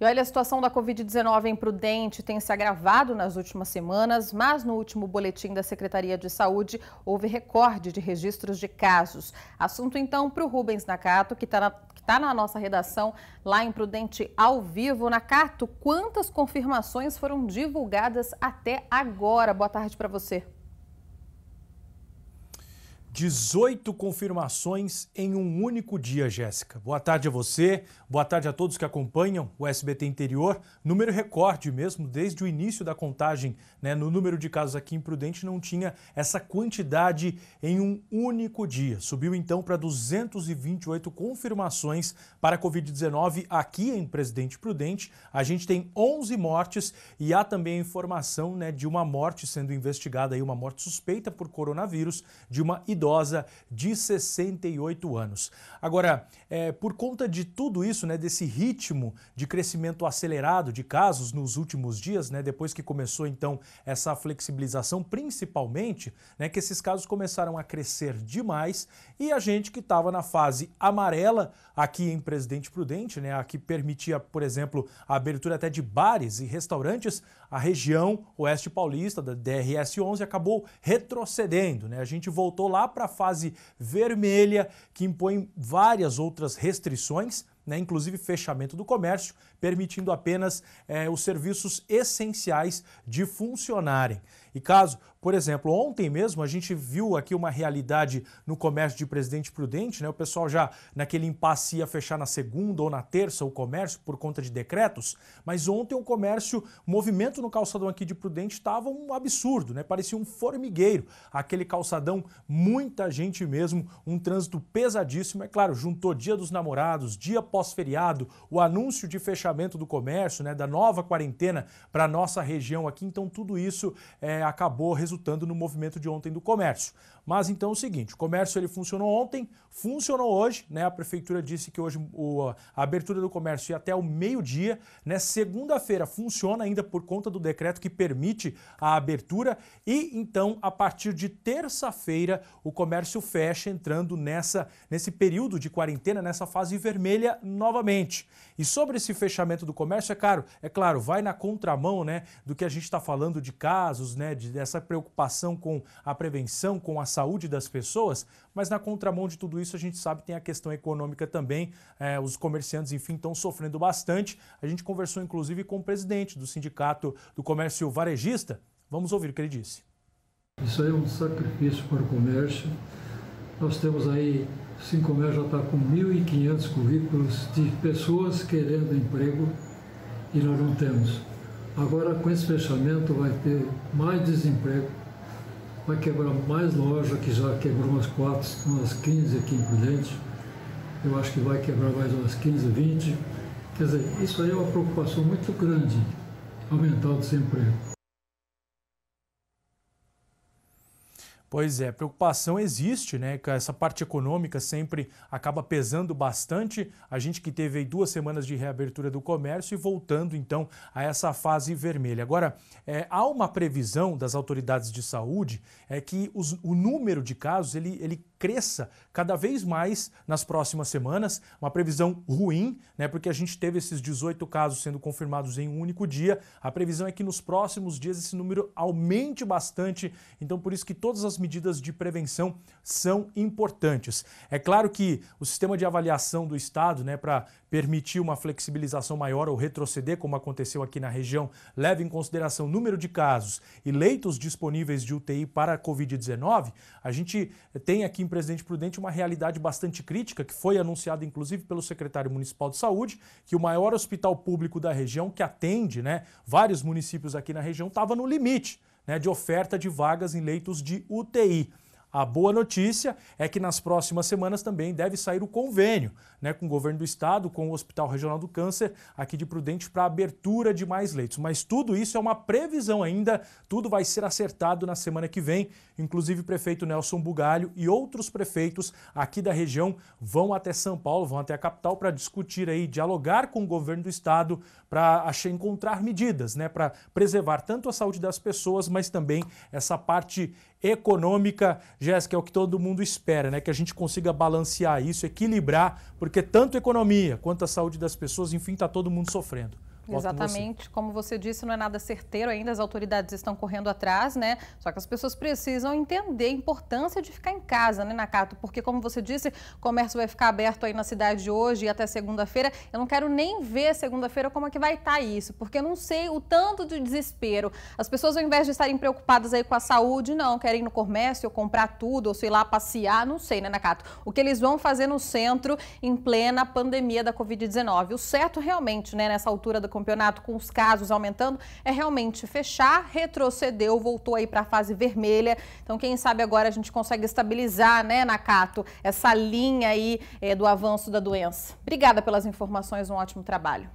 E olha, a situação da Covid-19 em Prudente tem se agravado nas últimas semanas, mas no último boletim da Secretaria de Saúde houve recorde de registros de casos. Assunto então para o Rubens Nakato, que está na, tá na, nossa redação lá em Prudente ao vivo. Nakato, quantas confirmações foram divulgadas até agora? Boa tarde para você. 18 confirmações em um único dia, Jéssica. Boa tarde a você, boa tarde a todos que acompanham o SBT Interior. Número recorde mesmo, desde o início da contagem, né, no número de casos aqui em Prudente, não tinha essa quantidade em um único dia. Subiu então para 228 confirmações para Covid-19 aqui em Presidente Prudente. A gente tem 11 mortes e há também a informação né, de uma morte sendo investigada, aí, uma morte suspeita por coronavírus de uma idosa idosa de 68 anos. Agora, é, por conta de tudo isso, né, desse ritmo de crescimento acelerado de casos nos últimos dias, né, depois que começou então essa flexibilização, principalmente, né, que esses casos começaram a crescer demais e a gente que estava na fase amarela aqui em Presidente Prudente, né, a que permitia, por exemplo, a abertura até de bares e restaurantes, a região Oeste Paulista da DRS 11 acabou retrocedendo, né? A gente voltou lá para para a fase vermelha, que impõe várias outras restrições, né, inclusive fechamento do comércio, permitindo apenas eh, os serviços essenciais de funcionarem. E caso, por exemplo, ontem mesmo a gente viu aqui uma realidade no comércio de Presidente Prudente, né? O pessoal já naquele impasse ia fechar na segunda ou na terça o comércio por conta de decretos, mas ontem o comércio, o movimento no calçadão aqui de Prudente estava um absurdo, né? Parecia um formigueiro, aquele calçadão, muita gente mesmo, um trânsito pesadíssimo, é claro, juntou Dia dos Namorados, dia pós-feriado, o anúncio de fechamento do comércio, né, da nova quarentena para nossa região aqui, então tudo isso é, acabou resultando no movimento de ontem do comércio. Mas então é o seguinte, o comércio ele funcionou ontem, funcionou hoje, né? A prefeitura disse que hoje o, a abertura do comércio ia até o meio-dia, né? Segunda-feira funciona ainda por conta do decreto que permite a abertura e então a partir de terça-feira o comércio fecha entrando nessa nesse período de quarentena, nessa fase vermelha novamente. E sobre esse fechamento do comércio, é claro, é claro, vai na contramão, né, do que a gente está falando de casos, né, né, dessa preocupação com a prevenção, com a saúde das pessoas, mas na contramão de tudo isso a gente sabe tem a questão econômica também, é, os comerciantes, enfim, estão sofrendo bastante. A gente conversou inclusive com o presidente do Sindicato do Comércio Varejista, vamos ouvir o que ele disse. Isso aí é um sacrifício para o comércio. Nós temos aí, o Sincomércio já está com 1.500 currículos de pessoas querendo emprego e nós não temos. Agora, com esse fechamento, vai ter mais desemprego, vai quebrar mais loja, que já quebrou umas 4, umas 15 aqui em Prudente. Eu acho que vai quebrar mais umas 15, 20. Quer dizer, isso aí é uma preocupação muito grande, aumentar o desemprego. Pois é, preocupação existe, né? Essa parte econômica sempre acaba pesando bastante. A gente que teve aí duas semanas de reabertura do comércio e voltando então a essa fase vermelha. Agora, é, há uma previsão das autoridades de saúde é que os, o número de casos ele, ele cresça cada vez mais nas próximas semanas. Uma previsão ruim, né, porque a gente teve esses 18 casos sendo confirmados em um único dia. A previsão é que nos próximos dias esse número aumente bastante. Então, por isso que todas as medidas de prevenção são importantes. É claro que o sistema de avaliação do Estado, né, para permitir uma flexibilização maior ou retroceder, como aconteceu aqui na região, leva em consideração o número de casos e leitos disponíveis de UTI para a Covid-19. A gente tem aqui em Presidente Prudente uma realidade bastante crítica, que foi anunciada inclusive pelo secretário municipal de saúde, que o maior hospital público da região, que atende né, vários municípios aqui na região, estava no limite né, de oferta de vagas em leitos de UTI. A boa notícia é que nas próximas semanas também deve sair o convênio né, com o governo do estado, com o Hospital Regional do Câncer aqui de Prudente para abertura de mais leitos. Mas tudo isso é uma previsão ainda, tudo vai ser acertado na semana que vem. Inclusive o prefeito Nelson Bugalho e outros prefeitos aqui da região vão até São Paulo, vão até a capital para discutir aí, dialogar com o governo do estado para encontrar medidas, né, para preservar tanto a saúde das pessoas, mas também essa parte econômica Jéssica, é o que todo mundo espera, né? Que a gente consiga balancear isso, equilibrar, porque tanto a economia quanto a saúde das pessoas, enfim, está todo mundo sofrendo. Exatamente. como você disse, não é nada certeiro ainda, as autoridades estão correndo atrás, né? Só que as pessoas precisam entender a importância de ficar em casa, né, Nakato? Porque, como você disse, o comércio vai ficar aberto aí na cidade hoje e até segunda-feira. Eu não quero nem ver segunda-feira como é que vai estar tá isso, porque eu não sei o tanto de desespero. As pessoas, ao invés de estarem preocupadas aí com a saúde, não, querem ir no comércio, comprar tudo, ou sei lá, passear, não sei, né, Nakato? O que eles vão fazer no centro em plena pandemia da Covid-19. O certo realmente, né, nessa altura da campeonato com os casos aumentando, é realmente fechar, retrocedeu, voltou aí para a fase vermelha. Então, quem sabe agora a gente consegue estabilizar, né, Nakato, essa linha aí é, do avanço da doença. Obrigada pelas informações, um ótimo trabalho.